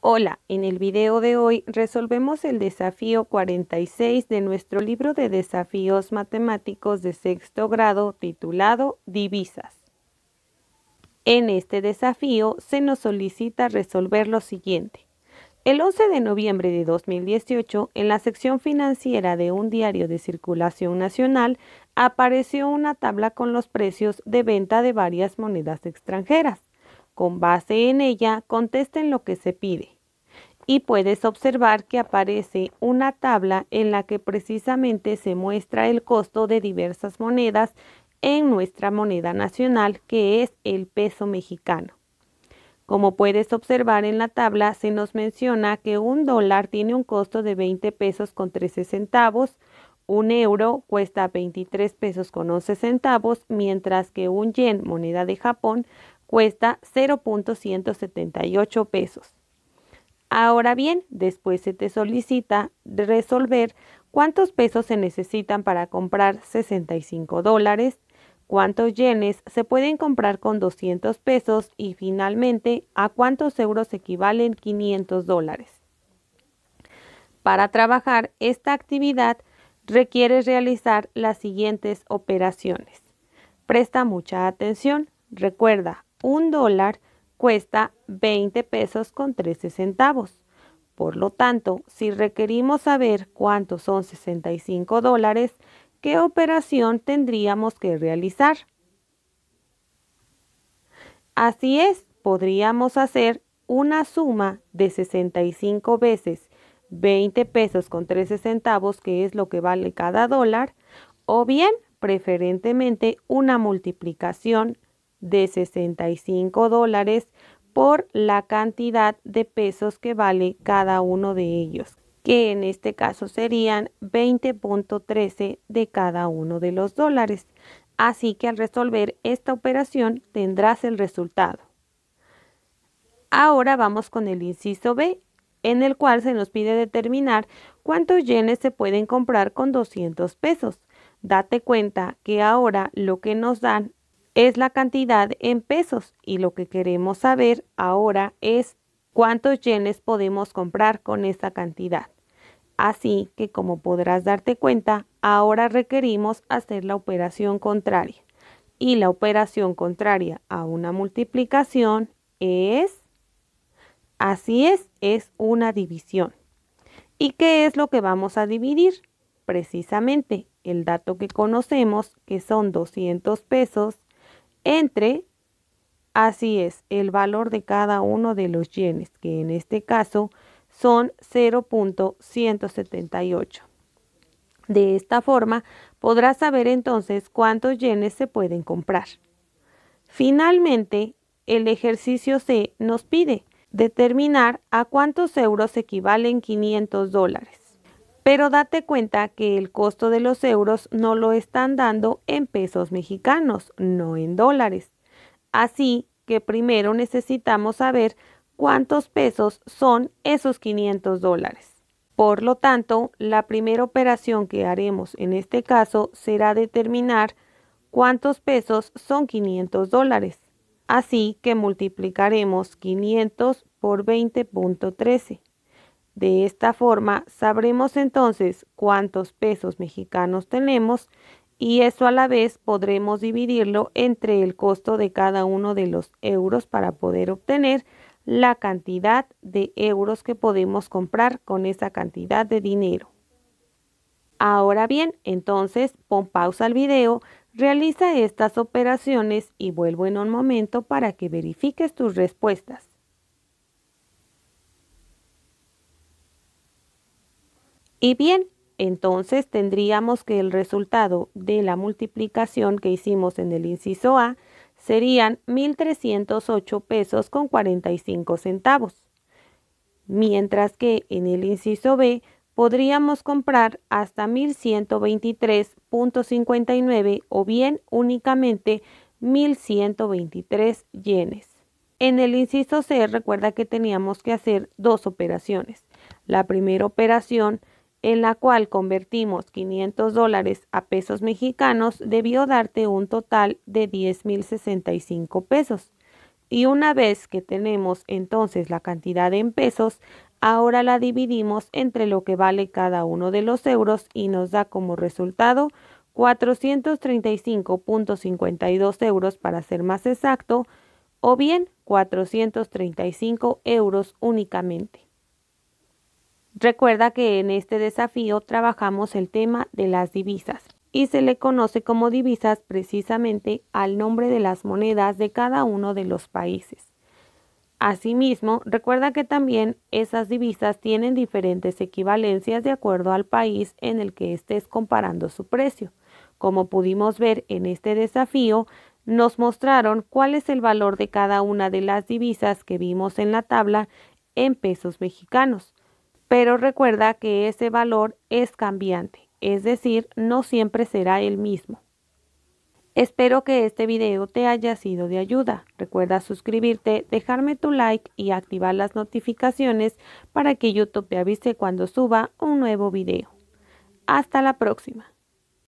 Hola, en el video de hoy resolvemos el desafío 46 de nuestro libro de desafíos matemáticos de sexto grado titulado Divisas. En este desafío se nos solicita resolver lo siguiente. El 11 de noviembre de 2018, en la sección financiera de un diario de circulación nacional, apareció una tabla con los precios de venta de varias monedas extranjeras. Con base en ella, contesten lo que se pide. Y puedes observar que aparece una tabla en la que precisamente se muestra el costo de diversas monedas en nuestra moneda nacional, que es el peso mexicano. Como puedes observar en la tabla, se nos menciona que un dólar tiene un costo de 20 pesos con 13 centavos, un euro cuesta 23 pesos con 11 centavos, mientras que un yen, moneda de Japón, cuesta 0.178 pesos. Ahora bien, después se te solicita resolver cuántos pesos se necesitan para comprar 65 dólares, cuántos yenes se pueden comprar con 200 pesos y finalmente a cuántos euros equivalen 500 dólares. Para trabajar esta actividad requieres realizar las siguientes operaciones. Presta mucha atención. Recuerda, un dólar cuesta 20 pesos con 13 centavos. Por lo tanto, si requerimos saber cuántos son 65 dólares, ¿qué operación tendríamos que realizar? Así es, podríamos hacer una suma de 65 veces 20 pesos con 13 centavos, que es lo que vale cada dólar, o bien, preferentemente, una multiplicación de 65 dólares por la cantidad de pesos que vale cada uno de ellos, que en este caso serían 20.13 de cada uno de los dólares. Así que al resolver esta operación tendrás el resultado. Ahora vamos con el inciso B, en el cual se nos pide determinar cuántos yenes se pueden comprar con 200 pesos. Date cuenta que ahora lo que nos dan es la cantidad en pesos y lo que queremos saber ahora es cuántos yenes podemos comprar con esta cantidad. Así que como podrás darte cuenta, ahora requerimos hacer la operación contraria. Y la operación contraria a una multiplicación es, así es, es una división. ¿Y qué es lo que vamos a dividir? Precisamente el dato que conocemos, que son 200 pesos, entre, así es, el valor de cada uno de los yenes, que en este caso son 0.178. De esta forma, podrás saber entonces cuántos yenes se pueden comprar. Finalmente, el ejercicio C nos pide determinar a cuántos euros equivalen 500 dólares pero date cuenta que el costo de los euros no lo están dando en pesos mexicanos, no en dólares. Así que primero necesitamos saber cuántos pesos son esos 500 dólares. Por lo tanto, la primera operación que haremos en este caso será determinar cuántos pesos son 500 dólares. Así que multiplicaremos 500 por 20.13. De esta forma sabremos entonces cuántos pesos mexicanos tenemos y eso a la vez podremos dividirlo entre el costo de cada uno de los euros para poder obtener la cantidad de euros que podemos comprar con esa cantidad de dinero. Ahora bien, entonces pon pausa al video, realiza estas operaciones y vuelvo en un momento para que verifiques tus respuestas. Y bien, entonces tendríamos que el resultado de la multiplicación que hicimos en el inciso A serían 1.308 pesos con 45 centavos. Mientras que en el inciso B podríamos comprar hasta 1.123.59 o bien únicamente 1.123 yenes. En el inciso C recuerda que teníamos que hacer dos operaciones. La primera operación en la cual convertimos 500 dólares a pesos mexicanos, debió darte un total de 10.065 pesos. Y una vez que tenemos entonces la cantidad en pesos, ahora la dividimos entre lo que vale cada uno de los euros y nos da como resultado 435.52 euros para ser más exacto, o bien 435 euros únicamente. Recuerda que en este desafío trabajamos el tema de las divisas y se le conoce como divisas precisamente al nombre de las monedas de cada uno de los países. Asimismo, recuerda que también esas divisas tienen diferentes equivalencias de acuerdo al país en el que estés comparando su precio. Como pudimos ver en este desafío, nos mostraron cuál es el valor de cada una de las divisas que vimos en la tabla en pesos mexicanos pero recuerda que ese valor es cambiante, es decir, no siempre será el mismo. Espero que este video te haya sido de ayuda. Recuerda suscribirte, dejarme tu like y activar las notificaciones para que YouTube te avise cuando suba un nuevo video. Hasta la próxima.